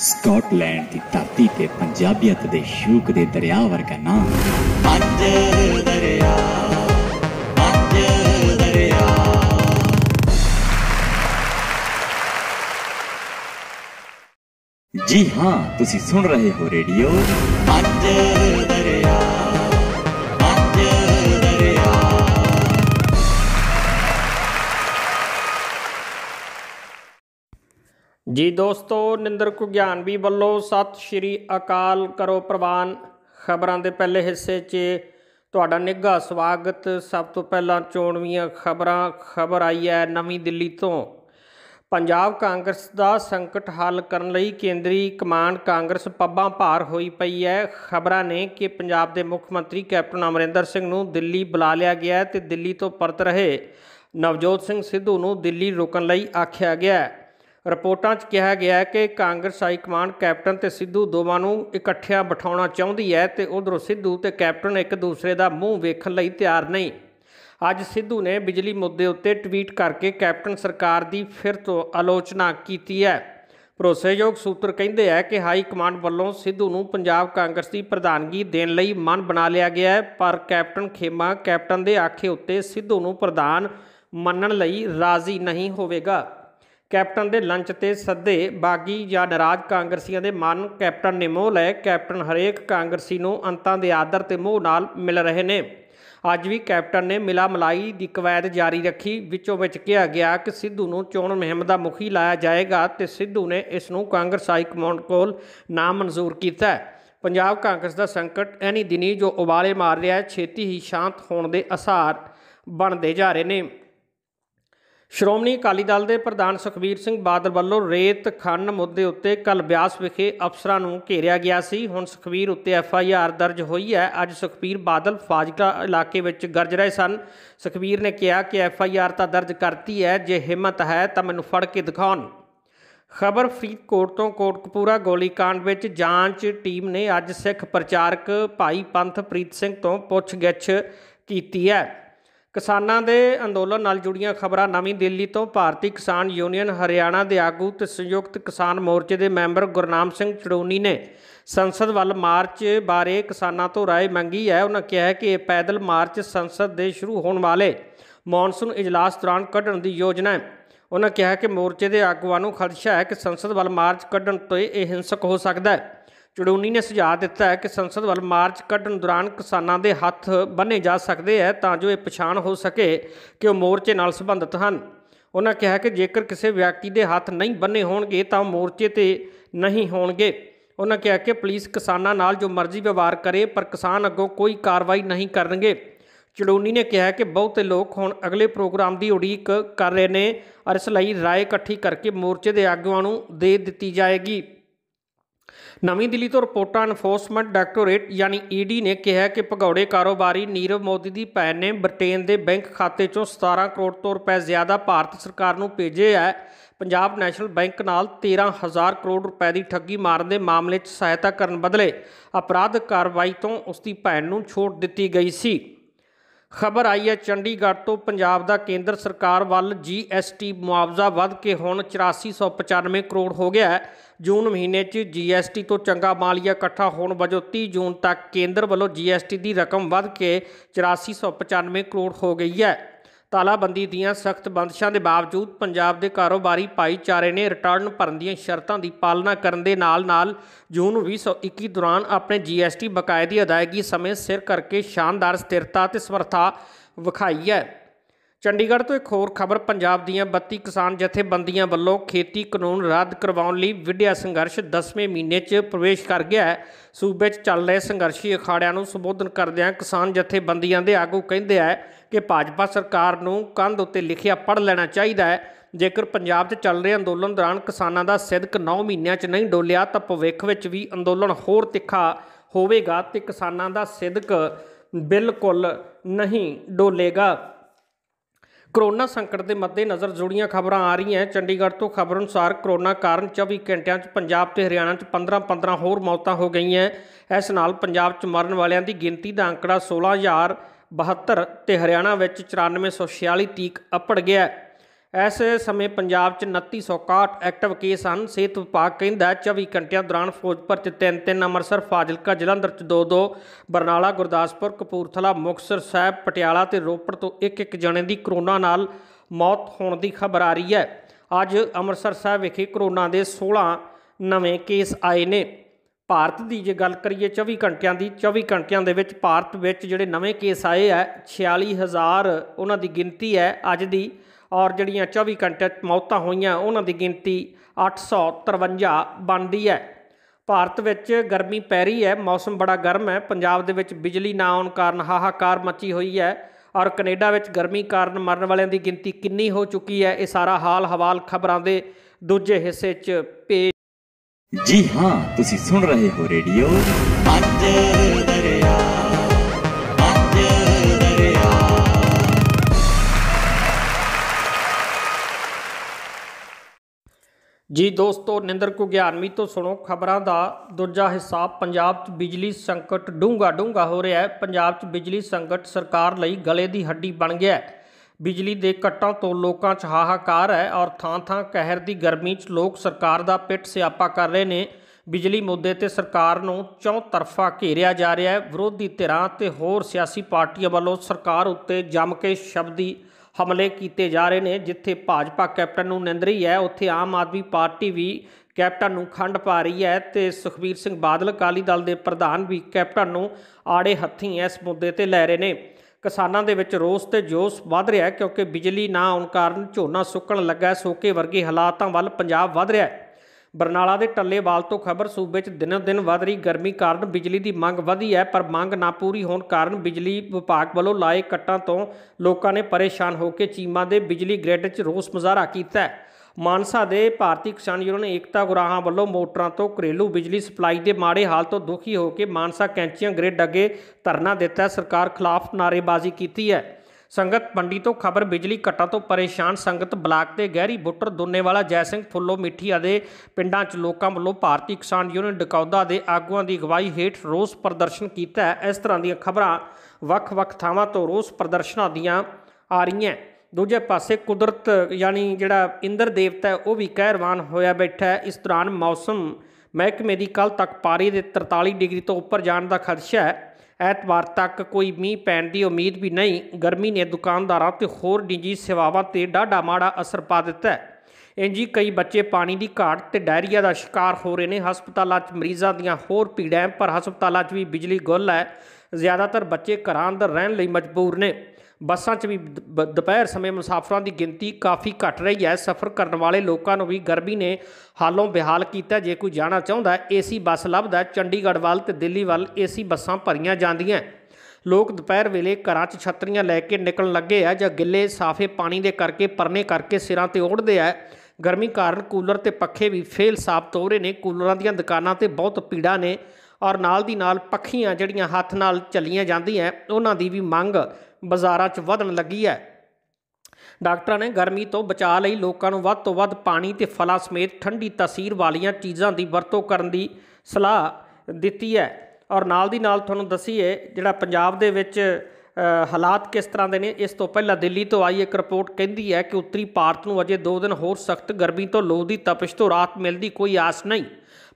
Scotland ਦੀ ਧਰਤੀ ਤੇ ਪੰਜਾਬੀਅਤ ਦੇ ਸ਼ੂਕ ਦੇ ਦਰਿਆ ਵਰਗਾ ਨਾਮ ਪੰਜ ਦਰਿਆ ਪੰਜ ਦਰਿਆ ਜੀ ਹਾਂ ਤੁਸੀਂ ਸੁਣ ਰਹੇ ਹੋ ਰੇਡੀਓ ਪੰਜ ਜੀ ਦੋਸਤੋ ਨਿੰਦਰ ਵੀ ਵੱਲੋਂ ਸਤਿ ਸ਼੍ਰੀ ਅਕਾਲ ਕਰੋ ਪ੍ਰਵਾਨ ਖਬਰਾਂ ਦੇ ਪਹਿਲੇ ਹਿੱਸੇ 'ਚ ਤੁਹਾਡਾ ਨਿੱਘਾ ਸਵਾਗਤ ਸਭ ਤੋਂ ਪਹਿਲਾਂ ਚੋਣਵੀਆਂ ਖਬਰਾਂ ਖਬਰ ਆਈ ਹੈ ਨਵੀਂ ਦਿੱਲੀ ਤੋਂ ਪੰਜਾਬ ਕਾਂਗਰਸ ਦਾ ਸੰਕਟ ਹੱਲ ਕਰਨ ਲਈ ਕੇਂਦਰੀ ਕਮਾਂਡ ਕਾਂਗਰਸ ਪੱਬਾਂ ਭਾਰ ਹੋਈ ਪਈ ਹੈ ਖਬਰਾਂ ਨੇ ਕਿ ਪੰਜਾਬ ਦੇ ਮੁੱਖ ਮੰਤਰੀ ਕੈਪਟਨ ਅਮਰਿੰਦਰ ਸਿੰਘ ਨੂੰ ਦਿੱਲੀ ਬੁਲਾ ਲਿਆ ਗਿਆ ਤੇ ਦਿੱਲੀ ਤੋਂ ਪਰਤ ਰਹੇ ਨਵਜੋਤ ਸਿੰਘ ਸਿੱਧੂ ਨੂੰ ਦਿੱਲੀ ਰੁਕਣ ਲਈ ਆਖਿਆ ਗਿਆ ਹੈ ਰਿਪੋਰਟਾਂ 'ਚ ਕਿਹਾ ਗਿਆ ਹੈ ਕਿ ਕਾਂਗਰਸ ਹਾਈ ਕਮਾਂਡ ਕੈਪਟਨ ਤੇ ਸਿੱਧੂ ਦੋਵਾਂ ਨੂੰ ਇਕੱਠਿਆਂ ਬਿਠਾਉਣਾ ਚਾਹੁੰਦੀ ਹੈ ਤੇ ਉਧਰੋਂ ਸਿੱਧੂ ਤੇ ਕੈਪਟਨ ਇੱਕ ਦੂਸਰੇ ਦਾ ਮੂੰਹ ਵੇਖਣ ਲਈ ਤਿਆਰ ਨਹੀਂ ਅੱਜ ਸਿੱਧੂ ਨੇ ਬਿਜਲੀ ਮੁੱਦੇ ਉੱਤੇ ਟਵੀਟ ਕਰਕੇ ਕੈਪਟਨ ਸਰਕਾਰ ਦੀ ਫਿਰ ਤੋਂ ਆਲੋਚਨਾ ਕੀਤੀ ਹੈ ਭਰੋਸੇਯੋਗ ਸੂਤਰ ਕਹਿੰਦੇ ਆ ਕਿ ਹਾਈ ਕਮਾਂਡ ਵੱਲੋਂ ਸਿੱਧੂ ਨੂੰ ਪੰਜਾਬ ਕਾਂਗਰਸ ਦੀ ਪ੍ਰਧਾਨਗੀ ਦੇਣ ਲਈ ਮਨ ਬਣਾ ਲਿਆ ਗਿਆ ਹੈ ਪਰ ਕੈਪਟਨ ਖੇਮਾ ਕੈਪਟਨ ਦੇ ਆਖੇ ਉੱਤੇ ਸਿੱਧੂ ਨੂੰ ਪ੍ਰਧਾਨ ਮੰਨਣ ਲਈ ਰਾਜ਼ੀ ਨਹੀਂ ਹੋਵੇਗਾ ਕੈਪਟਨ ਦੇ ਲੰਚ ਤੇ ਸੱਦੇ ਬਾਗੀ ਜਾਂ ਨਾਰਾਜ਼ ਕਾਂਗਰਸੀਆਂ ਦੇ ਮਨ ਕੈਪਟਨ ਨੇ ਮੋਹ ਲੈ ਕੈਪਟਨ ਹਰੇਕ ਕਾਂਗਰਸੀ ਨੂੰ ਅੰਤਾਂ ਦੇ ਆਦਰ ਤੇ ਮੋਹ ਨਾਲ ਮਿਲ ਰਹੇ ਨੇ ਅੱਜ ਵੀ ਕੈਪਟਨ ਨੇ ਮਿਲਾ ਮਲਾਈ ਦੀ ਕਵਾਇਦ ਜਾਰੀ ਰੱਖੀ ਵਿੱਚੋਂ ਵਿੱਚ ਕਿਹਾ ਗਿਆ ਕਿ ਸਿੱਧੂ ਨੂੰ ਚੋਣ ਮਹਿਮ ਦਾ ਮੁਖੀ ਲਾਇਆ ਜਾਏਗਾ ਤੇ ਸਿੱਧੂ ਨੇ ਇਸ ਨੂੰ ਕਾਂਗਰਸ ਹਾਈ ਕਮਾਂਡ ਕੋਲ ਨਾ ਮਨਜ਼ੂਰ ਕੀਤਾ ਪੰਜਾਬ ਕਾਂਗਰਸ ਦਾ ਸੰਕਟ ਐਨੀ ਦਿਨੀ ਜੋ ਉਬਾਲੇ ਮਾਰ ਰਿਹਾ ਹੈ ਛੇਤੀ ਹੀ ਸ਼ਾਂਤ ਹੋਣ ਦੇ ਅਸਾਰ ਬਣਦੇ ਜਾ ਰਹੇ ਨੇ ਸ਼੍ਰੋਮਣੀ ਅਕਾਲੀ ਦਲ ਦੇ ਪ੍ਰਧਾਨ ਸੁਖਵੀਰ ਸਿੰਘ ਬਾਦਲ ਵੱਲੋਂ ਰੇਤ ਖੰਨ ਮੁੱਦੇ ਉੱਤੇ ਕੱਲ ਬਿਆਸ ਵਿਖੇ ਅਫਸਰਾਂ ਨੂੰ ਘੇਰਿਆ ਗਿਆ ਸੀ ਹੁਣ ਸੁਖਵੀਰ ਉੱਤੇ ਐਫ ਆਈ ਆਰ ਦਰਜ ਹੋਈ ਹੈ ਅੱਜ ਸੁਖਵੀਰ ਬਾਦਲ ਫਾਜ਼ਿਲਕਾ ਇਲਾਕੇ ਵਿੱਚ ਗਰਜ ਰਹੇ ਸਨ ਸੁਖਵੀਰ ਨੇ ਕਿਹਾ ਕਿ ਐਫ ਆਈ ਆਰ ਤਾਂ ਦਰਜ ਕਰਤੀ ਹੈ ਜੇ ਹਿੰਮਤ ਹੈ ਤਾਂ ਮੈਨੂੰ ਫੜ ਕੇ ਦਿਖਾਉਣ ਖਬਰ ਫਰੀਦਕੋਟ ਤੋਂ ਕੋਟਕਪੂਰਾ ਗੋਲੀकांड ਵਿੱਚ ਜਾਂਚ ਟੀਮ ਨੇ ਅੱਜ ਸਿੱਖ ਪ੍ਰਚਾਰਕ ਭਾਈ ਪੰਥ ਪ੍ਰੀਤ ਸਿੰਘ ਤੋਂ ਪੁੱਛਗਿੱਛ ਕੀਤੀ ਹੈ ਕਿਸਾਨਾਂ ਦੇ ਅੰਦੋਲਨ ਨਾਲ ਜੁੜੀਆਂ ਖਬਰਾਂ ਨਵੀਂ ਦਿੱਲੀ ਤੋਂ ਭਾਰਤੀ ਕਿਸਾਨ ਯੂਨੀਅਨ ਹਰਿਆਣਾ ਦੇ ਆਗੂ ਤੇ ਸੰਯੁਕਤ ਕਿਸਾਨ ਮੋਰਚੇ ਦੇ ਮੈਂਬਰ ਗੁਰਨਾਮ ਸਿੰਘ ਚੜੂਨੀ ਨੇ ਸੰਸਦ ਵੱਲ ਮਾਰਚ ਬਾਰੇ ਕਿਸਾਨਾਂ ਤੋਂ رائے ਮੰਗੀ ਹੈ ਉਹਨਾਂ ਕਿਹਾ ਹੈ ਕਿ ਇਹ ਪੈਦਲ ਮਾਰਚ ਸੰਸਦ ਦੇ ਸ਼ੁਰੂ ਹੋਣ ਵਾਲੇ ਮੌਨਸੂਨ ਇਜਲਾਸ ਦੌਰਾਨ ਕੱਢਣ ਦੀ ਯੋਜਨਾ ਹੈ ਉਹਨਾਂ ਕਿਹਾ ਕਿ ਮੋਰਚੇ ਦੇ ਆਗੂਆਂ ਨੂੰ ਖਦਸ਼ਾ ਹੈ ਕਿ ਸੰਸਦ ਵੱਲ ਮਾਰਚ ਕੱਢਣ ਤੋਂ ਇਹ ਹਿੰਸਕ ਹੋ ਸਕਦਾ ਹੈ ਚੜੋਨੀ ਨੇ ਸੁਝਾਅ ਦਿੱਤਾ ਹੈ ਕਿ ਸੰਸਦ ਵੱਲ ਮਾਰਚ ਕੱਢਣ ਦੌਰਾਨ ਕਿਸਾਨਾਂ ਦੇ ਹੱਥ ਬੰਨੇ ਜਾ ਸਕਦੇ ਹੈ ਤਾਂ ਜੋ ਇਹ ਪਛਾਣ ਹੋ ਸਕੇ ਕਿ ਉਹ ਮੋਰਚੇ ਨਾਲ ਸੰਬੰਧਿਤ ਹਨ ਉਹਨਾਂ ਕਿਹਾ ਕਿ ਜੇਕਰ ਕਿਸੇ ਵਿਅਕਤੀ ਦੇ ਹੱਥ ਨਹੀਂ ਬੰਨੇ ਹੋਣਗੇ ਤਾਂ ਮੋਰਚੇ ਤੇ ਨਹੀਂ ਹੋਣਗੇ ਉਹਨਾਂ ਕਿਹਾ ਕਿ ਪੁਲਿਸ ਕਿਸਾਨਾਂ ਨਾਲ ਜੋ ਮਰਜ਼ੀ ਵਿਵਹਾਰ ਕਰੇ ਪਰ ਕਿਸਾਨ ਅੱਗੋਂ ਕੋਈ ਕਾਰਵਾਈ ਨਹੀਂ ਕਰਨਗੇ ਚੜੋਨੀ ਨੇ ਕਿਹਾ ਕਿ ਬਹੁਤੇ ਲੋਕ ਹੁਣ ਅਗਲੇ ਪ੍ਰੋਗਰਾਮ ਦੀ ਉਡੀਕ ਕਰ ਰਹੇ ਨੇ ਅਰ ਇਸ ਲਈ رائے ਇਕੱਠੀ ਕਰਕੇ ਮੋਰਚੇ ਦੇ ਆਗੂਆਂ ਨੂੰ ਦੇ ਦਿੱਤੀ ਜਾਏਗੀ ਨਵੀਂ ਦਿੱਲੀ ਤੋਂ ਰਿਪੋਰਟਾਂ ਐਨਫੋਰਸਮੈਂਟ ਡਾਇਰੈਕਟੋਰੇਟ ਯਾਨੀ ਈਡੀ e ਨੇ ਕਿਹਾ ਕਿ ਭਗੌੜੇ ਕਾਰੋਬਾਰੀ ਨੀਰਵ ਮੋਦੀ ਦੀ ਭੈਣ ਨੇ ਬ੍ਰਿਟੇਨ ਦੇ ਬੈਂਕ ਖਾਤੇ ਚੋਂ 17 ਕਰੋੜ ਤੋਂ ਰੁਪਏ ਜ਼ਿਆਦਾ ਭਾਰਤ ਸਰਕਾਰ ਨੂੰ ਭੇਜੇ ਹੈ ਪੰਜਾਬ ਨੈਸ਼ਨਲ ਬੈਂਕ ਨਾਲ 13000 ਕਰੋੜ ਰੁਪਏ ਦੀ ਠੱਗੀ ਮਾਰਨ ਦੇ ਮਾਮਲੇ 'ਚ ਸਹਾਇਤਾ ਕਰਨ ਬਦਲੇ ਅਪਰਾਧ ਕਾਰਵਾਈ ਤੋਂ ਉਸ ਦੀ ਭੈਣ ਨੂੰ ਛੋਟ ਦਿੱਤੀ ਗਈ ਸੀ ਖਬਰ ਆਈ ਹੈ ਚੰਡੀਗੜ੍ਹ ਤੋਂ ਪੰਜਾਬ ਦਾ ਕੇਂਦਰ ਸਰਕਾਰ ਵੱਲ ਜੀਐਸਟੀ ਮੁਆਵਜ਼ਾ ਵੱਧ ਕੇ ਹੁਣ 8495 ਕਰੋੜ ਹੋ ਗਿਆ ਹੈ ਜੂਨ ਮਹੀਨੇ 'ਚ ਜੀਐਸਟੀ ਤੋਂ ਚੰਗਾ ਮਾਲੀਆ ਇਕੱਠਾ ਹੋਣ ਵਜੋਂ 30 ਜੂਨ ਤੱਕ ਕੇਂਦਰ ਵੱਲੋਂ ਜੀਐਸਟੀ ਦੀ ਰਕਮ ਵੱਧ ਕੇ 8495 ਕਰੋੜ ਹੋ ਗਈ ਹੈ ਤਾਲਾਬੰਦੀ ਦੀਆਂ ਸਖਤ ਬੰਦਸ਼ਾਂ ਦੇ ਬਾਵਜੂਦ ਪੰਜਾਬ ਦੇ ਕਾਰੋਬਾਰੀ ਭਾਈਚਾਰੇ ਨੇ ਰਿਟਰਨ ਭਰਨ ਦੀਆਂ ਸ਼ਰਤਾਂ ਦੀ ਪਾਲਣਾ ਕਰਨ ਦੇ ਨਾਲ-ਨਾਲ ਜੂਨ 2021 ਦੌਰਾਨ ਆਪਣੇ ਜੀਐਸਟੀ ਬਕਾਇਦੀ ਦੀ ਅਦਾਇਗੀ ਸਮੇਂ ਸਿਰ ਕਰਕੇ ਸ਼ਾਨਦਾਰ ਸਥਿਰਤਾ ਤੇ ਸਮਰੱਥਾ ਵਿਖਾਈ ਹੈ ਚੰਡੀਗੜ੍ਹ ਤੋਂ ਇੱਕ ਹੋਰ ਖਬਰ ਪੰਜਾਬ ਦੀਆਂ 32 ਕਿਸਾਨ ਜਥੇਬੰਦੀਆਂ ਵੱਲੋਂ ਖੇਤੀ ਕਾਨੂੰਨ ਰੱਦ ਕਰਵਾਉਣ ਲਈ ਵਿੱਢਿਆ ਸੰਘਰਸ਼ 10ਵੇਂ ਮਹੀਨੇ 'ਚ ਪ੍ਰਵੇਸ਼ ਕਰ ਗਿਆ ਹੈ ਸੂਬੇ 'ਚ ਚੱਲ ਰਹੇ ਸੰਘਰਸ਼ੀ ਅਖਾੜਿਆਂ ਨੂੰ ਸੰਬੋਧਨ ਕਰਦਿਆਂ ਕਿਸਾਨ ਜਥੇਬੰਦੀਆਂ ਦੇ ਆਗੂ ਕਹਿੰਦੇ ਆ ਕਿ ਭਾਜਪਾ ਸਰਕਾਰ ਨੂੰ ਕੰਧ ਉੱਤੇ ਲਿਖਿਆ ਪੜ ਲੈਣਾ ਚਾਹੀਦਾ ਹੈ ਜੇਕਰ ਪੰਜਾਬ 'ਚ ਚੱਲ ਰਹੇ ਅੰਦੋਲਨ ਦੌਰਾਨ ਕਿਸਾਨਾਂ ਦਾ ਸਿੱਧਕ 9 ਮਹੀਨਿਆਂ 'ਚ ਨਹੀਂ ਡੋਲਿਆ ਤਾਂ ਭਵਿੱਖ ਵਿੱਚ ਵੀ ਅੰਦੋਲਨ ਹੋਰ ਤਿੱਖਾ ਹੋਵੇਗਾ ਤੇ ਕਿਸਾਨਾਂ ਦਾ ਸਿੱਧਕ ਬਿਲਕੁਲ ਨਹੀਂ ਡੋਲੇਗਾ ਕਰੋਨਾ ਸੰਕਟ ਦੇ ਮੱਦੇਨਜ਼ਰ ਜੁੜੀਆਂ ਖਬਰਾਂ ਆ ਰਹੀਆਂ ਚੰਡੀਗੜ੍ਹ ਤੋਂ ਖਬਰ ਅਨੁਸਾਰ ਕਰੋਨਾ ਕਾਰਨ 24 ਘੰਟਿਆਂ 'ਚ ਪੰਜਾਬ ਤੇ ਹਰਿਆਣਾ 'ਚ 15-15 ਹੋਰ ਮੌਤਾਂ ਹੋ ਗਈਆਂ ਇਸ ਨਾਲ ਪੰਜਾਬ 'ਚ ਮਰਨ ਵਾਲਿਆਂ ਦੀ ਗਿਣਤੀ ਦਾ ਅੰਕੜਾ 16072 ਤੇ ਹਰਿਆਣਾ ਵਿੱਚ 9446 ਤੀਕ ਅਪੜ ਗਿਆ ਇਸ ਸਮੇਂ ਪੰਜਾਬ 'ਚ 2961 ਐਕਟਿਵ ਕੇਸ ਹਨ ਸਿਹਤ ਵਿਭਾਗ ਕਹਿੰਦਾ 24 ਘੰਟਿਆਂ ਦੌਰਾਨ ਫੋਜਪੁਰ 'ਚ 3-3 ਅੰਮ੍ਰਿਤਸਰ ਫਾਜ਼ਿਲਕਾ ਜਲੰਧਰ 'ਚ 2-2 ਬਰਨਾਲਾ ਗੁਰਦਾਸਪੁਰ ਕਪੂਰਥਲਾ ਮੁਕਸਰ ਸਾਹਿਬ ਪਟਿਆਲਾ ਤੇ ਰੋਪੜ ਤੋਂ ਇੱਕ ਇੱਕ ਜਣੇ ਦੀ ਕਰੋਨਾ ਨਾਲ ਮੌਤ ਹੋਣ ਦੀ ਖਬਰ ਆ ਰਹੀ ਹੈ ਅੱਜ ਅੰਮ੍ਰਿਤਸਰ ਸਾਹਿਬ ਵਿਖੇ ਕਰੋਨਾ ਦੇ 16 ਨਵੇਂ ਕੇਸ ਆਏ ਨੇ ਭਾਰਤ ਦੀ ਜੇ ਗੱਲ ਕਰੀਏ 24 ਘੰਟਿਆਂ ਦੀ 24 ਘੰਟਿਆਂ ਦੇ ਵਿੱਚ ਭਾਰਤ ਵਿੱਚ ਜਿਹੜੇ ਨਵੇਂ ਕੇਸ ਆਏ ਆ 46000 ਉਹਨਾਂ ਦੀ ਗਿਣਤੀ ਹੈ ਅੱਜ ਦੀ ਔਰ ਜਿਹੜੀਆਂ 24 ਘੰਟੇ ਮੌਤਾਂ ਹੋਈਆਂ ਉਹਨਾਂ ਦੀ ਗਿਣਤੀ 853 ਬਣਦੀ ਹੈ ਭਾਰਤ ਵਿੱਚ ਗਰਮੀ ਪੈ ਰਹੀ ਹੈ ਮੌਸਮ ਬੜਾ ਗਰਮ ਹੈ ਪੰਜਾਬ ਦੇ ਵਿੱਚ ਬਿਜਲੀ ਨਾ ਆਉਣ ਕਾਰਨ ਹਾਹਾਕਾਰ ਮੱਚੀ ਹੋਈ ਹੈ ਔਰ ਕੈਨੇਡਾ ਵਿੱਚ ਗਰਮੀ ਕਾਰਨ ਮਰਨ ਵਾਲਿਆਂ ਦੀ ਗਿਣਤੀ ਕਿੰਨੀ ਹੋ ਚੁੱਕੀ ਹੈ ਇਹ ਸਾਰਾ ਹਾਲ ਹਵਾਲ ਖਬਰਾਂ ਦੇ ਦੂਜੇ ਹਿੱਸੇ 'ਚ ਪੇਸ਼ ਜੀ ਹਾਂ ਤੁਸੀਂ ਸੁਣ ਰਹੇ ਹੋ ਰੇਡੀਓ ਅੱਜ ਜੀ ਦੋਸਤੋ ਨਿੰਦਰ ਗਿਆਨਮੀ ਤੋਂ ਸੁਣੋ ਖਬਰਾਂ ਦਾ ਦੂਜਾ ਹਿੱਸਾ ਪੰਜਾਬ 'ਚ ਬਿਜਲੀ ਸੰਕਟ ਡੂੰਗਾ ਡੂੰਗਾ ਹੋ ਰਿਹਾ ਹੈ ਪੰਜਾਬ 'ਚ ਬਿਜਲੀ ਸੰਕਟ ਸਰਕਾਰ ਲਈ ਗਲੇ ਦੀ ਹੱਡੀ ਬਣ ਗਿਆ ਹੈ ਬਿਜਲੀ ਦੇ ਕੱਟਾਂ ਤੋਂ ਲੋਕਾਂ 'ਚ ਹਾਹਾਕਾਰ ਹੈ ਔਰ ਥਾਂ-ਥਾਂ ਕਹਿਰ ਦੀ ਗਰਮੀ 'ਚ ਲੋਕ ਸਰਕਾਰ ਦਾ ਪਿੱਟ ਸਿਆਪਾ ਕਰ ਰਹੇ ਨੇ ਬਿਜਲੀ ਮੁੱਦੇ ਤੇ ਸਰਕਾਰ ਨੂੰ ਚੌਤਰਫਾ ਘੇਰਿਆ ਜਾ ਰਿਹਾ ਹੈ ਵਿਰੋਧੀ ਧਿਰਾਂ ਤੇ ਹੋਰ ਸਿਆਸੀ ਪਾਰਟੀਆਂ ਵੱਲੋਂ ਸਰਕਾਰ ਉੱਤੇ ਜੰਮ ਕੇ ਸ਼ਬਦੀ ਹਮਲੇ ਕੀਤੇ ਜਾ ਰਹੇ ਨੇ ਜਿੱਥੇ ਭਾਜਪਾ ਕੈਪਟਨ ਨੂੰ ਨਿੰਦ ਰਹੀ ਹੈ ਉੱਥੇ ਆਮ ਆਦਮੀ ਪਾਰਟੀ ਵੀ ਕੈਪਟਨ ਨੂੰ ਖੰਡ ਪਾ ਰਹੀ ਹੈ ਤੇ ਸੁਖਬੀਰ ਸਿੰਘ ਬਾਦਲ ਕਾਲੀ ਦਲ ਦੇ ਪ੍ਰਧਾਨ ਵੀ ਕੈਪਟਨ ਨੂੰ ਆੜੇ ਹੱਥੀਂ ਇਸ ਮੁੱਦੇ ਤੇ ਲੈ ਰਹੇ ਨੇ ਕਿਸਾਨਾਂ ਦੇ ਵਿੱਚ ਰੋਸ ਤੇ ਜੋਸ਼ ਵੱਧ ਰਿਹਾ ਹੈ ਕਿਉਂਕਿ ਬਿਜਲੀ ਨਾ ਆਉਣ ਕਾਰਨ ਝੋਨਾ ਸੁੱਕਣ ਲੱਗਾ ਸੋਕੇ ਵਰਗੇ ਹਾਲਾਤਾਂ ਵੱਲ ਪੰਜਾਬ ਵੱਧ ਰਿਹਾ ਹੈ ਬਰਨਾਲਾ ਦੇ ਟੱਲੇਵਾਲ ਤੋਂ ਖਬਰ ਸੂਬੇ 'ਚ ਦਿਨੋ ਦਿਨ ਵਧ ਰਹੀ ਗਰਮੀ ਕਾਰਨ ਬਿਜਲੀ ਦੀ ਮੰਗ ਵਧੀ ਹੈ ਪਰ ਮੰਗ ਨਾ ਪੂਰੀ ਹੋਣ ਕਾਰਨ ਬਿਜਲੀ ਵਿਭਾਗ ਵੱਲੋਂ ਲਾਏ ਕੱਟਾਂ ਤੋਂ ਲੋਕਾਂ ਨੇ ਪਰੇਸ਼ਾਨ ਹੋ ਕੇ ਚੀਮਾ ਦੇ ਬਿਜਲੀ ਗ੍ਰਿਡ 'ਚ ਰੋਸ ਮੁਜ਼ਾਹਰਾ ਕੀਤਾ ਹੈ ਮਾਨਸਾ ਦੇ ਭਾਰਤੀ ਕਿਸਾਨ ਯੂਨੀਅਨ ਏਕਤਾ ਗੁਰਾਹਾਂ ਵੱਲੋਂ ਮੋਟਰਾਂ ਤੋਂ ਘਰੇਲੂ ਬਿਜਲੀ ਸਪਲਾਈ ਦੇ ਮਾੜੇ ਹਾਲ ਤੋਂ ਦੁਖੀ ਹੋ ਕੇ ਮਾਨਸਾ ਕੈਂਚੀਆਂ ਗ੍ਰਿਡ ਅੱਗੇ ਧਰਨਾ ਦਿੱਤਾ ਸਰਕਾਰ ਖਿਲਾਫ ਨਾਰੇਬਾਜ਼ੀ ਕੀਤੀ ਹੈ ਸੰਗਤ ਪੰਡੀ ਤੋਂ ਖਬਰ ਬਿਜਲੀ ਕੱਟਾਂ ਤੋਂ ਪਰੇਸ਼ਾਨ ਸੰਗਤ ਬਲਾਕ ਦੇ ਗਹਿਰੀ ਬੁੱਟਰ ਵਾਲਾ ਜੈ ਸਿੰਘ ਫੁੱਲੋ ਮਿੱਠੀ ਆਦੇ ਪਿੰਡਾਂ 'ਚ ਲੋਕਾਂ ਵੱਲੋਂ ਭਾਰਤੀ ਕਿਸਾਨ ਯੂਨੀਅਨ ਡਕੌਦਾ ਦੇ ਆਗੂਆਂ ਦੀ ਅਗਵਾਈ ਹੇਠ ਰੋਸ ਪ੍ਰਦਰਸ਼ਨ ਕੀਤਾ ਹੈ ਇਸ ਤਰ੍ਹਾਂ ਦੀਆਂ ਖਬਰਾਂ ਵੱਖ-ਵੱਖ ਥਾਵਾਂ ਤੋਂ ਰੋਸ ਪ੍ਰਦਰਸ਼ਨਾਂ ਦੀਆਂ ਆ ਰਹੀਆਂ ਦੂਜੇ ਪਾਸੇ ਕੁਦਰਤ ਯਾਨੀ ਜਿਹੜਾ ਇੰਦਰ ਦੇਵਤਾ ਉਹ ਵੀ ਕਹਿਰਵਾਨ ਹੋਇਆ ਬੈਠਾ ਹੈ ਇਸ ਦੌਰਾਨ ਮੌਸਮ ਮਹਿਕਮੇ ਦੀ ਕੱਲ ਤੱਕ ਪਾਰੀ ਦੇ 43 ਡਿਗਰੀ ਤੋਂ ਉੱਪਰ ਜਾਣ ਦਾ ਖਦਸ਼ਾ ਹੈ ਐਤਵਾਰ ਤੱਕ ਕੋਈ ਮੀਂਹ ਪੈਣ ਦੀ ਉਮੀਦ ਵੀ ਨਹੀਂ ਗਰਮੀ ਨੇ ਦੁਕਾਨਦਾਰਾਂ ਤੇ ਹੋਰ ਨਿੱਜੀ ਸੇਵਾਵਾਂ ਤੇ ਡਾਢਾ ਮਾੜਾ ਅਸਰ ਪਾ ਦਿੱਤਾ ਇੰਜੀ ਕਈ ਬੱਚੇ ਪਾਣੀ ਦੀ ਘਾਟ ਤੇ ਡਾਇਰੀਆ ਦਾ ਸ਼ਿਕਾਰ ਹੋ ਰਹੇ ਨੇ ਹਸਪਤਾਲਾਂ 'ਚ ਮਰੀਜ਼ਾਂ ਦੀਆਂ ਹੋਰ ਭੀੜਾਂ ਪਰ ਹਸਪਤਾਲਾਂ 'ਚ ਵੀ ਬਿਜਲੀ ਗੁੱਲ ਹੈ ਜ਼ਿਆਦਾਤਰ ਬੱਚੇ ਘਰਾਂ ਅੰਦਰ ਰਹਿਣ ਲਈ ਮਜਬੂਰ ਨੇ ਬੱਸਾਂ 'ਚ ਵੀ ਦੁਪਹਿਰ ਸਮੇਂ ਮੁਸਾਫਰਾਂ ਦੀ ਗਿਣਤੀ ਕਾਫੀ ਘਟ ਰਹੀ ਹੈ ਸਫ਼ਰ ਕਰਨ ਵਾਲੇ ਲੋਕਾਂ ਨੂੰ ਵੀ ਗਰਮੀ ਨੇ ਹਾਲੋਂ ਬਿਹਾਲ ਕੀਤਾ ਜੇ ਕੋਈ ਜਾਣਾ ਚਾਹੁੰਦਾ ਏਸੀ ਬੱਸ ਲੱਭਦਾ ਚੰਡੀਗੜ੍ਹ ਵੱਲ ਤੇ ਦਿੱਲੀ ਵੱਲ ਏਸੀ ਬੱਸਾਂ ਭਰੀਆਂ ਜਾਂਦੀਆਂ ਲੋਕ ਦੁਪਹਿਰ ਵੇਲੇ ਘਰਾਂ 'ਚ ਛਤਰੀਆਂ ਲੈ ਕੇ ਨਿਕਲਣ ਲੱਗੇ ਆ ਜਾਂ ਗਿੱਲੇ ਸਾਫੇ ਪਾਣੀ ਦੇ ਕਰਕੇ ਪਰਨੇ ਕਰਕੇ ਸਿਰਾਂ ਤੇ ਓੜਦੇ ਆ ਗਰਮੀ ਕਾਰਨ ਕੂਲਰ ਤੇ ਪੱਖੇ ਵੀ ਫੇਲ ਸਾਬਤ ਹੋ ਰਹੇ ਨੇ ਕੂਲਰਾਂ ਦੀਆਂ ਦੁਕਾਨਾਂ ਤੇ ਬਹੁਤ ਪੀੜਾ ਨੇ ਔਰ ਨਾਲ ਦੀ ਨਾਲ ਪੱਖੀਆਂ ਜਿਹੜੀਆਂ ਹੱਥ ਨਾਲ ਚੱਲੀਆਂ ਜਾਂਦੀਆਂ ਉਹਨਾਂ ਦੀ ਵੀ ਮੰਗ ਬਾਜ਼ਾਰਾਂ 'ਚ ਵਧਣ ਲੱਗੀ ਹੈ ਡਾਕਟਰਾਂ ਨੇ ਗਰਮੀ ਤੋਂ ਬਚਾ ਲਈ ਲੋਕਾਂ ਨੂੰ ਵੱਧ ਤੋਂ ਵੱਧ ਪਾਣੀ ਤੇ ਫਲਾਂ ਸਮੇਤ ਠੰਡੀ ਤਸੀਰ ਵਾਲੀਆਂ ਚੀਜ਼ਾਂ ਦੀ ਵਰਤੋਂ ਕਰਨ ਦੀ ਸਲਾਹ ਦਿੱਤੀ ਹੈ ਔਰ ਨਾਲ ਦੀ ਨਾਲ ਤੁਹਾਨੂੰ ਦਸੀਏ ਜਿਹੜਾ ਪੰਜਾਬ ਦੇ ਵਿੱਚ ਹਾਲਾਤ ਕਿਸ ਤਰ੍ਹਾਂ ਦੇ ਨੇ ਇਸ ਤੋਂ ਪਹਿਲਾਂ ਦਿੱਲੀ ਤੋਂ ਆਈ ਇੱਕ ਰਿਪੋਰਟ ਕਹਿੰਦੀ ਹੈ ਕਿ ਉੱਤਰੀ ਭਾਰਤ ਨੂੰ ਅਜੇ 2 ਦਿਨ ਹੋਰ ਸਖਤ ਗਰਮੀ ਤੋਂ ਲੋ ਦੀ ਤਪਸ਼ ਤੋਂ ਰਾਹਤ ਮਿਲਦੀ ਕੋਈ ਆਸ ਨਹੀਂ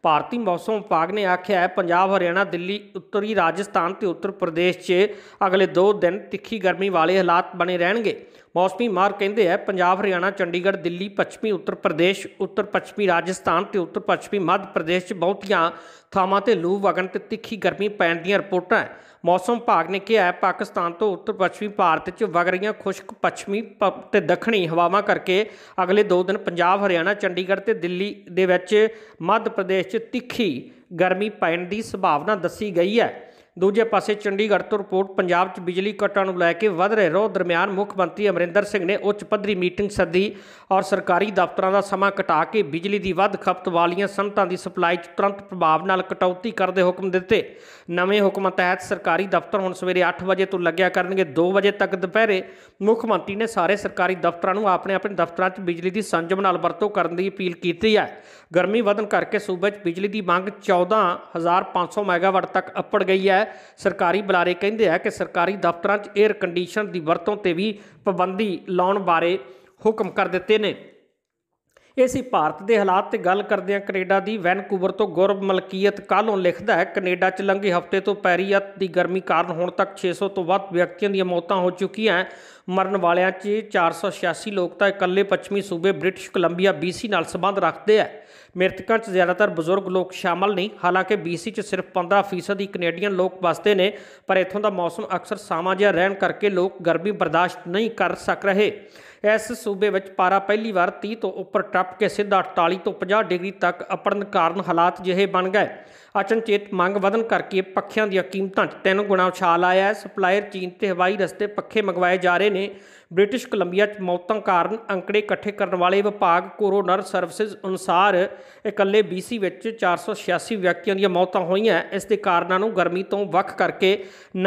ਭਾਰਤੀ ਮੌਸਮ ਵਿਭਾਗ ਨੇ ਆਖਿਆ ਹੈ ਪੰਜਾਬ ਹਰਿਆਣਾ ਦਿੱਲੀ ਉੱਤਰੀ ਰਾਜਸਥਾਨ ਤੇ ਉੱਤਰ ਪ੍ਰਦੇਸ਼ 'ਚ ਅਗਲੇ 2 ਦਿਨ ਤਿੱਖੀ ਗਰਮੀ ਵਾਲੇ ਹਾਲਾਤ ਬਣੇ ਰਹਿਣਗੇ ਮੌਸਮੀ ਮਾਰ ਕਹਿੰਦੇ ਆ ਪੰਜਾਬ ਹਰਿਆਣਾ ਚੰਡੀਗੜ੍ਹ ਦਿੱਲੀ ਪੱਛਮੀ ਉੱਤਰ ਪ੍ਰਦੇਸ਼ ਉੱਤਰ ਪੱਛਮੀ ਰਾਜਸਥਾਨ ਤੇ ਉੱਤਰ ਪੱਛਮੀ ਮੱਧ ਪ੍ਰਦੇਸ਼ 'ਚ ਬਹੁਤੀਆਂ ਥਾਵਾਂ ਤੇ ਲੂ ਵਗਣ ਤੇ ਤਿੱਖੀ ਗਰਮੀ ਪੈਣ ਦੀਆਂ ਰਿਪੋਰਟਾਂ ਹੈ ਮੌਸਮ ਵਿਭਾਗ ਨੇ ਕਿਹਾ ਹੈ ਪਾਕਿਸਤਾਨ ਤੋਂ ਉੱਤਰ ਪੱਛਮੀ ਭਾਰਤ 'ਚ ਵਗ ਰਹੀਆਂ ਖੁਸ਼ਕ ਪੱਛਮੀ ਤੇ ਦੱਖਣੀ ਹਵਾਵਾਂ ਕਰਕੇ ਅਗਲੇ 2 ਦਿਨ ਪੰਜਾਬ ਹਰਿਆਣਾ ਚੰਡੀਗੜ੍ਹ ਤੇ ਦਿੱਲੀ ਦੇ ਵਿੱਚ ਮੱਧ ਪ੍ਰਦੇਸ਼ 'ਚ ਤਿੱਖੀ ਗਰਮੀ ਪੈਣ ਦੀ ਸੰਭਾਵਨਾ ਦੱਸੀ ਗਈ ਹੈ ਦੂਜੇ ਪਾਸੇ ਚੰਡੀਗੜ੍ਹ ਤੋਂ ਰਿਪੋਰਟ ਪੰਜਾਬ 'ਚ ਬਿਜਲੀ ਕੱਟਾਂ ਨੂੰ ਲੈ ਕੇ ਵੱਧ ਰਹੇ ਰੋਹ ਦਰਮਿਆਨ ਮੁੱਖ ਮੰਤਰੀ ਅਮਰਿੰਦਰ ਸਿੰਘ ਨੇ ਉੱਚ ਪੱਧਰੀ ਮੀਟਿੰਗ ਸੱਦੀ ਔਰ ਸਰਕਾਰੀ ਦਫ਼ਤਰਾਂ ਦਾ ਸਮਾਂ ਘਟਾ ਕੇ ਬਿਜਲੀ ਦੀ ਵੱਧ ਖਪਤ ਵਾਲੀਆਂ ਸੰਤਾਂ ਦੀ ਸਪਲਾਈ 'ਚ ਤੁਰੰਤ ਪ੍ਰਭਾਵ ਨਾਲ ਕਟੌਤੀ ਕਰਦੇ ਹੁਕਮ ਦਿੱਤੇ ਨਵੇਂ ਹੁਕਮ ਤਹਿਤ ਸਰਕਾਰੀ ਦਫ਼ਤਰ ਹੁਣ ਸਵੇਰੇ 8 ਵਜੇ ਤੋਂ ਲੱਗਿਆ ਕਰਨਗੇ 2 ਵਜੇ ਤੱਕ ਦੁਪਹਿਰੇ ਮੁੱਖ ਮੰਤਰੀ ਨੇ ਸਾਰੇ ਸਰਕਾਰੀ ਦਫ਼ਤਰਾਂ ਨੂੰ ਆਪਣੇ ਆਪਣੇ ਦਫ਼ਤਰਾਂ 'ਚ ਬਿਜਲੀ ਦੀ ਸੰਜਮ ਨਾਲ ਵਰਤੋਂ ਕਰਨ ਦੀ ਅਪੀਲ ਕੀਤੀ ਹੈ ਗਰਮੀ ਵਧਣ ਕਰਕੇ ਸੂਬੇ 'ਚ ਬਿਜਲੀ ਦੀ ਮੰਗ 14500 ਮੈਗਾਵਾਟ ਤੱਕ ਅੱਪੜ ਗਈ ਹੈ ਸਰਕਾਰੀ ਬੁਲਾਰੇ ਕਹਿੰਦੇ ਆ ਕਿ ਸਰਕਾਰੀ ਦਫ਼ਤਰਾਂ 'ਚ 에ਅਰ ਕੰਡੀਸ਼ਨ ਦੀ ਵਰਤੋਂ ਤੇ ਵੀ ਪਾਬੰਦੀ ਲਾਉਣ ਬਾਰੇ ਹੁਕਮ ਕਰ ਦਿੱਤੇ ਨੇ ਇਹ ਸੀ ਭਾਰਤ ਦੇ ਹਾਲਾਤ ਤੇ ਗੱਲ ਕਰਦੇ ਹਾਂ ਕੈਨੇਡਾ ਦੀ ਵੈਨਕੂਵਰ ਤੋਂ ਗੁਰਬ ਮਲਕੀਅਤ ਕੱਲੋਂ ਲਿਖਦਾ ਹੈ ਕੈਨੇਡਾ 'ਚ ਲੰਘੇ ਹਫ਼ਤੇ ਤੋਂ ਪੈਰੀਅਤ ਦੀ ਗਰਮੀ ਕਾਰਨ ਹੁਣ ਤੱਕ 600 ਤੋਂ ਵੱਧ ਵਿਅਕਤੀਆਂ ਦੀਆਂ ਮੌਤਾਂ ਹੋ ਚੁੱਕੀਆਂ ਮਰਨ ਵਾਲਿਆਂ 'ਚ 486 ਲੋਕ ਤਾਂ ਇਕੱਲੇ ਪੱਛਮੀ ਸੂਬੇ ਬ੍ਰਿਟਿਸ਼ ਕੋਲੰਬੀਆ BC ਨਾਲ ਸੰਬੰਧ ਰੱਖਦੇ ਆ ਮ੍ਰਿਤਕਾਂ 'ਚ ਜ਼ਿਆਦਾਤਰ ਬਜ਼ੁਰਗ ਲੋਕ ਸ਼ਾਮਲ ਨਹੀਂ ਹਾਲਾਂਕਿ BC 'ਚ ਸਿਰਫ 15% ਦੀ ਕੈਨੇਡੀਅਨ ਲੋਕ ਵਸਦੇ ਨੇ ਪਰ ਇੱਥੋਂ ਦਾ ਮੌਸਮ ਅਕਸਰ ਸਾਮਾਜਿਆ ਜਿਹਾ ਰਹਿਣ ਕਰਕੇ ਲੋਕ ਗਰਮੀ ਬਰਦਾਸ਼ਤ ਨਹੀਂ ਕਰ ਸਕ ਰਹੇ ਇਸ ਸੂਬੇ ਵਿੱਚ ਪਾਰਾ ਪਹਿਲੀ ਵਾਰ 30 ਤੋਂ ਉੱਪਰ ਟੱਪ ਕੇ ਸਿੱਧਾ 48 ਤੋਂ 50 ਡਿਗਰੀ ਤੱਕ ਅਪੜਨ ਕਾਰਨ ਹਾਲਾਤ ਜਿਹੇ ਬਣ ਗਏ ਅਚਨਚੇਤ ਮੰਗ ਵਧਨ ਕਰਕੇ ਪੱਖਿਆਂ ਦੀਆਂ ਕੀਮਤਾਂ 'ਚ ਤਿੰਨ ਗੁਣਾ ਉਛਾਲ ਆਇਆ ਹੈ ਸਪਲਾਇਰ ਚੀਨ ਤੇ ਹਵਾਈ ਰਸਤੇ ਪੱਖੇ ਮੰਗਵਾਏ ਜਾ ਰਹੇ ਨੇ ਬ੍ਰਿਟਿਸ਼ ਕੋਲੰਬੀਆ 'ਚ ਮੌਤਾਂ ਕਾਰਨ ਅੰਕੜੇ ਇਕੱਠੇ ਕਰਨ ਵਾਲੇ ਵਿਭਾਗ ਕੋਰੋਨਰ ਸਰਵਿਸਿਜ਼ ਅਨੁਸਾਰ ਇਕੱਲੇ BC ਵਿੱਚ 486 ਵਿਅਕਤੀਆਂ ਦੀਆਂ ਮੌਤਾਂ ਹੋਈਆਂ ਇਸ ਦੇ ਕਾਰਨਾਂ ਨੂੰ ਗਰਮੀ ਤੋਂ ਵੱਖ ਕਰਕੇ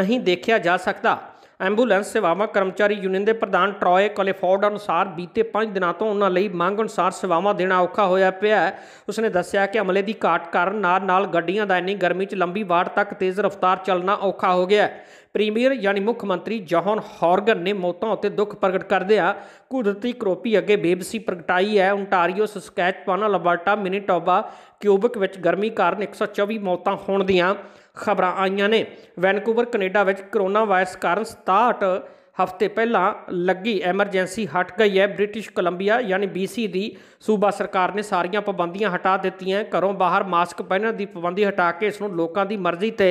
ਨਹੀਂ ਦੇਖਿਆ ਜਾ ਸਕਦਾ ਐਂਬੂਲੈਂਸ ਸੇਵਾਵਾਂ ਕਰਮਚਾਰੀ ਯੂਨੀਅਨ ਦੇ ਪ੍ਰਧਾਨ ਟ੍ਰੋਏ ਕਲੇਫੋਰਡ ਅਨੁਸਾਰ ਬੀਤੇ 5 ਦਿਨਾਂ ਤੋਂ ਉਹਨਾਂ ਲਈ ਮੰਗ ਅਨੁਸਾਰ ਸੇਵਾਵਾਂ ਦੇਣਾ ਔਖਾ ਹੋਇਆ ਪਿਆ ਉਸਨੇ ਦੱਸਿਆ ਕਿ ਅਮਲੇ ਦੀ ਘਾਟ ਕਾਰਨ ਨਾਲ ਨਾਲ ਗੱਡੀਆਂ ਦਾ ਇੰਨੀ ਗਰਮੀ 'ਚ ਲੰਬੀ ਵਾਰ ਤੱਕ ਤੇਜ਼ ਰਫ਼ਤਾਰ ਚੱਲਣਾ ਔਖਾ ਹੋ ਗਿਆ ਪ੍ਰੀਮੀਅਰ ਯਾਨੀ ਮੁੱਖ ਮੰਤਰੀ ਜੌਹਨ ਹੌਰਗਨ ਨੇ ਮੌਤਾਂ ਉੱਤੇ ਦੁੱਖ ਪ੍ਰਗਟ ਕਰਦਿਆਂ ਕੁਦਰਤੀ ਕਰੋਪੀ ਅੱਗੇ ਬੇਬਸੀ ਪ੍ਰਗਟਾਈ ਹੈ ਓਨਟਾਰੀਓ ਸਸਕੈਚਵਾਨ ਲਬਰਟਾ ਮਿਨੀਟੋਬਾ ਕਿਊਬਿਕ ਵਿੱਚ ਗਰਮੀ ਕਾਰਨ 124 ਮੌਤਾਂ ਹੋਣ ਦੀਆਂ ਖਬਰਾਂ ਆਈਆਂ ਨੇ ਵੈਨਕੂਵਰ ਕੈਨੇਡਾ ਵਿੱਚ ਕੋਰੋਨਾ ਵਾਇਰਸ ਕਾਰਨ 67 ਹਫ਼ਤੇ ਪਹਿਲਾਂ ਲੱਗੀ ਐਮਰਜੈਂਸੀ ਹਟ ਗਈ ਹੈ ਬ੍ਰਿਟਿਸ਼ ਕੋਲੰਬੀਆ ਯਾਨੀ BC ਦੀ ਸੂਬਾ ਸਰਕਾਰ ਨੇ ਸਾਰੀਆਂ ਪਾਬੰਦੀਆਂ ਹਟਾ ਦਿੱਤੀਆਂ ਘਰੋਂ ਬਾਹਰ ਮਾਸਕ ਪਹਿਨਣ ਦੀ ਪਾਬੰਦੀ ਹਟਾ ਕੇ ਇਸ ਨੂੰ ਲੋਕਾਂ ਦੀ ਮਰਜ਼ੀ ਤੇ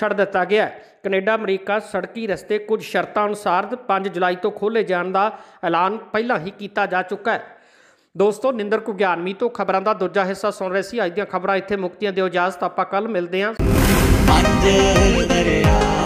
ਛੱਡ ਦਿੱਤਾ ਗਿਆ ਕੈਨੇਡਾ ਅਮਰੀਕਾ ਸੜਕੀ ਰਸਤੇ ਕੁਝ ਸ਼ਰਤਾਂ ਅਨੁਸਾਰ 5 ਜੁਲਾਈ ਤੋਂ ਖੋਲੇ ਜਾਣ ਦਾ ਐਲਾਨ ਪਹਿਲਾਂ ਹੀ ਕੀਤਾ ਜਾ ਚੁੱਕਾ ਹੈ ਦੋਸਤੋ ਨਿੰਦਰ ਗਿਆਨਮੀ ਤੋਂ ਖਬਰਾਂ ਦਾ ਦੂਜਾ ਹਿੱਸਾ ਸੁਣ ਰਹੇ ਸੀ ਅੱਜ ਦੀਆਂ ਖਬਰਾਂ ਇੱਥੇ ਮੁਕਤੀਆਂ ਦਿਓ ਇਜਾਜ਼ਤ ਆਪਾਂ ਕੱਲ ਮਿਲਦੇ ਹਾਂ